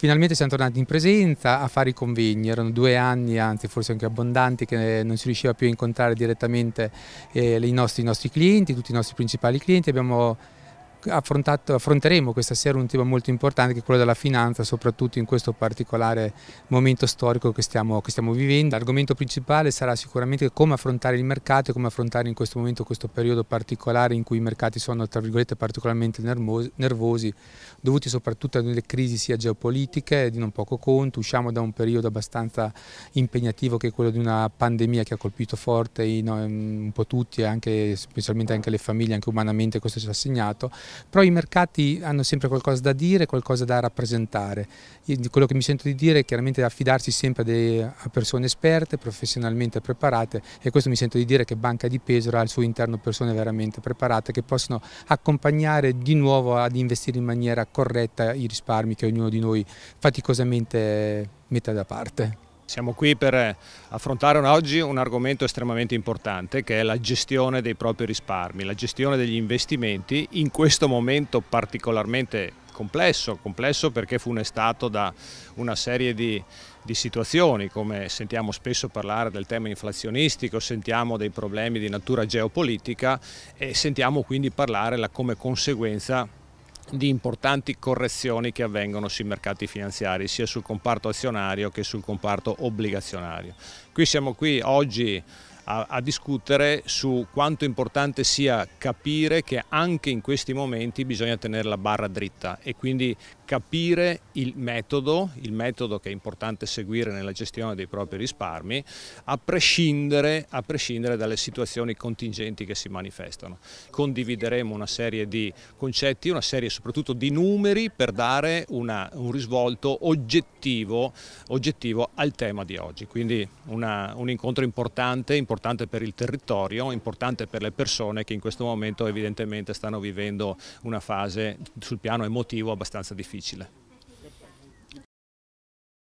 Finalmente siamo tornati in presenza a fare i convegni, erano due anni, anzi forse anche abbondanti, che non si riusciva più a incontrare direttamente eh, i, nostri, i nostri clienti, tutti i nostri principali clienti. Abbiamo affronteremo questa sera un tema molto importante che è quello della finanza, soprattutto in questo particolare momento storico che stiamo, che stiamo vivendo. L'argomento principale sarà sicuramente come affrontare il mercato e come affrontare in questo momento questo periodo particolare in cui i mercati sono tra virgolette particolarmente nervosi, dovuti soprattutto a delle crisi sia geopolitiche di non poco conto, usciamo da un periodo abbastanza impegnativo che è quello di una pandemia che ha colpito forte in, ehm, un po' tutti, anche, specialmente anche le famiglie, anche umanamente questo ci ha segnato però i mercati hanno sempre qualcosa da dire, qualcosa da rappresentare. Io, quello che mi sento di dire è chiaramente affidarsi sempre dei, a persone esperte, professionalmente preparate e questo mi sento di dire che Banca di Pesaro ha al suo interno persone veramente preparate che possono accompagnare di nuovo ad investire in maniera corretta i risparmi che ognuno di noi faticosamente mette da parte. Siamo qui per eh, affrontare oggi un argomento estremamente importante che è la gestione dei propri risparmi, la gestione degli investimenti in questo momento particolarmente complesso, complesso perché funestato da una serie di, di situazioni come sentiamo spesso parlare del tema inflazionistico, sentiamo dei problemi di natura geopolitica e sentiamo quindi parlare la, come conseguenza di importanti correzioni che avvengono sui mercati finanziari, sia sul comparto azionario che sul comparto obbligazionario. Qui siamo qui oggi a, a discutere su quanto importante sia capire che anche in questi momenti bisogna tenere la barra dritta e quindi capire il metodo, il metodo che è importante seguire nella gestione dei propri risparmi, a prescindere, a prescindere, dalle situazioni contingenti che si manifestano. Condivideremo una serie di concetti, una serie soprattutto di numeri per dare una, un risvolto oggettivo, oggettivo, al tema di oggi. Quindi una, un incontro importante, importante importante per il territorio, importante per le persone che in questo momento evidentemente stanno vivendo una fase sul piano emotivo abbastanza difficile.